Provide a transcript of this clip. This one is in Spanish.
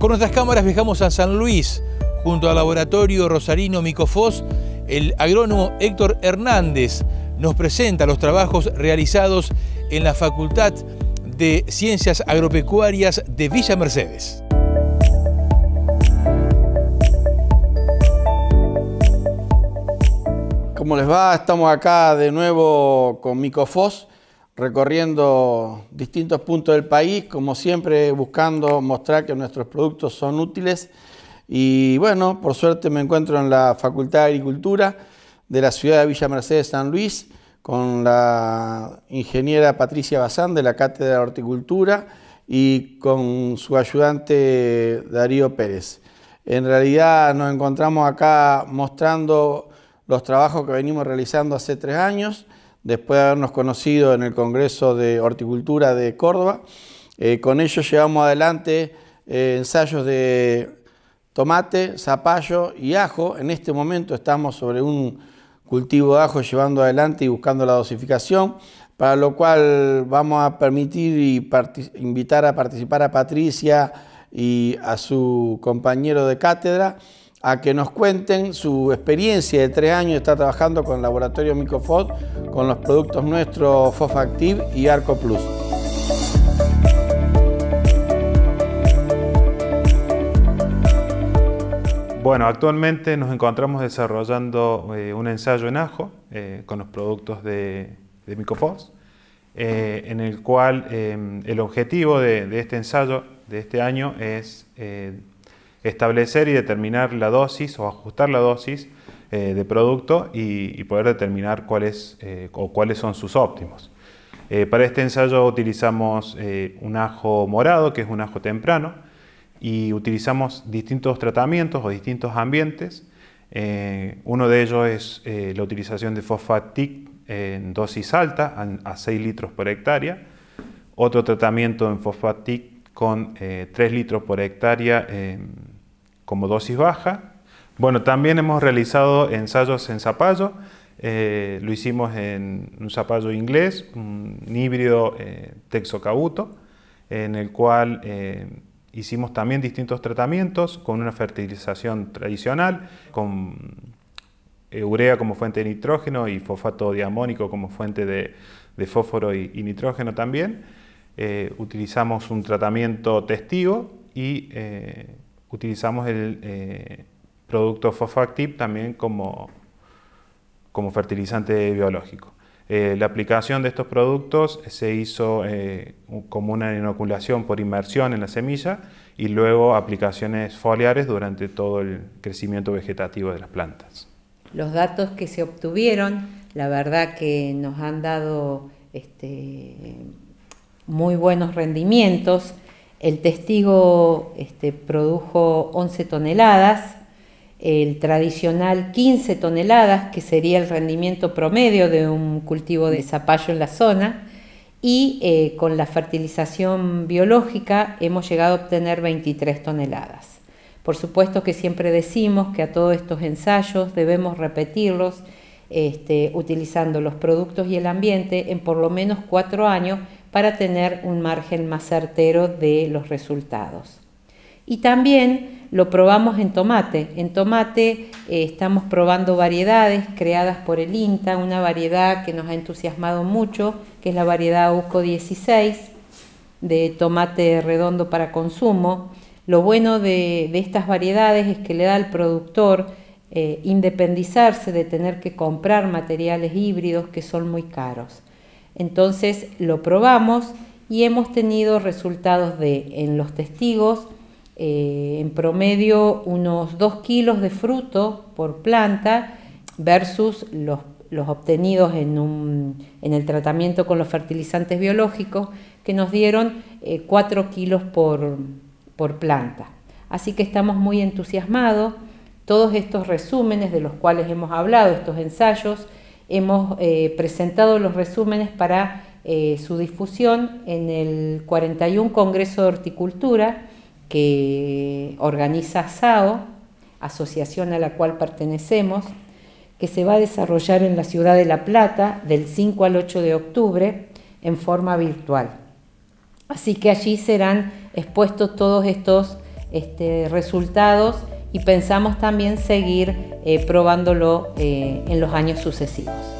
Con nuestras cámaras viajamos a San Luis, junto al laboratorio Rosarino Micofós, el agrónomo Héctor Hernández nos presenta los trabajos realizados en la Facultad de Ciencias Agropecuarias de Villa Mercedes. ¿Cómo les va? Estamos acá de nuevo con Micofos recorriendo distintos puntos del país, como siempre buscando mostrar que nuestros productos son útiles. Y bueno, por suerte me encuentro en la Facultad de Agricultura de la ciudad de Villa Mercedes San Luis con la ingeniera Patricia Bazán de la Cátedra de Horticultura y con su ayudante Darío Pérez. En realidad nos encontramos acá mostrando los trabajos que venimos realizando hace tres años después de habernos conocido en el Congreso de Horticultura de Córdoba. Eh, con ellos llevamos adelante eh, ensayos de tomate, zapallo y ajo. En este momento estamos sobre un cultivo de ajo llevando adelante y buscando la dosificación, para lo cual vamos a permitir y invitar a participar a Patricia y a su compañero de cátedra a que nos cuenten su experiencia de tres años, está trabajando con el laboratorio Micofos con los productos nuestros Fofactive y Arco Plus. Bueno, actualmente nos encontramos desarrollando eh, un ensayo en ajo eh, con los productos de, de eh, en el cual el objetivo de, este ensayo de este año es establecer y determinar la dosis o ajustar la dosis eh, de producto y, poder determinar cuál eh, o cuáles son sus óptimos. Eh, para este ensayo utilizamos un ajo morado, que es un ajo temprano, y utilizamos distintos tratamientos o distintos ambientes. uno de ellos es la utilización de fosfatic en dosis alta, a 6 litros por hectárea. Otro tratamiento en fosfatic con 3 litros por hectárea como dosis baja. Bueno, también hemos realizado ensayos en zapallo. Eh, lo hicimos en un zapallo inglés, un híbrido eh, texocauto, en el cual eh, hicimos también distintos tratamientos con una fertilización tradicional, con urea como fuente de nitrógeno y fosfato diamónico como fuente de, fósforo y, nitrógeno también. Eh, utilizamos un tratamiento testigo y utilizamos el eh, producto FOSFACTIP también como, fertilizante biológico. Eh, la aplicación de estos productos se hizo eh, como una inoculación por inmersión en la semilla y luego aplicaciones foliares durante todo el crecimiento vegetativo de las plantas. Los datos que se obtuvieron, la verdad que nos han dado este, muy buenos rendimientos. El testigo este, produjo 11 toneladas, el tradicional 15 toneladas, que sería el rendimiento promedio de un cultivo de zapallo en la zona, y eh, con la fertilización biológica hemos llegado a obtener 23 toneladas. Por supuesto que siempre decimos que a todos estos ensayos debemos repetirlos este, utilizando los productos y el ambiente en por lo menos cuatro años para tener un margen más certero de los resultados. Y también lo probamos en tomate. En tomate eh, estamos probando variedades creadas por el INTA, una variedad que nos ha entusiasmado mucho, que es la variedad UCO 16 de tomate redondo para consumo. Lo bueno de, estas variedades es que le da al productor eh, independizarse de tener que comprar materiales híbridos que son muy caros. Entonces lo probamos y hemos tenido resultados de, en los testigos, eh, en promedio unos 2 kilos de fruto por planta versus los, obtenidos en, el tratamiento con los fertilizantes biológicos que nos dieron 4 eh, kilos por planta. Así que estamos muy entusiasmados. Todos estos resúmenes de los cuales hemos hablado, estos ensayos, hemos eh, presentado los resúmenes para eh, su difusión en el 41 Congreso de Horticultura que organiza SAO, asociación a la cual pertenecemos, que se va a desarrollar en la ciudad de La Plata del 5 al 8 de octubre en forma virtual. Así que allí serán expuestos todos estos este, resultados y pensamos también seguir eh, probándolo eh, en los años sucesivos.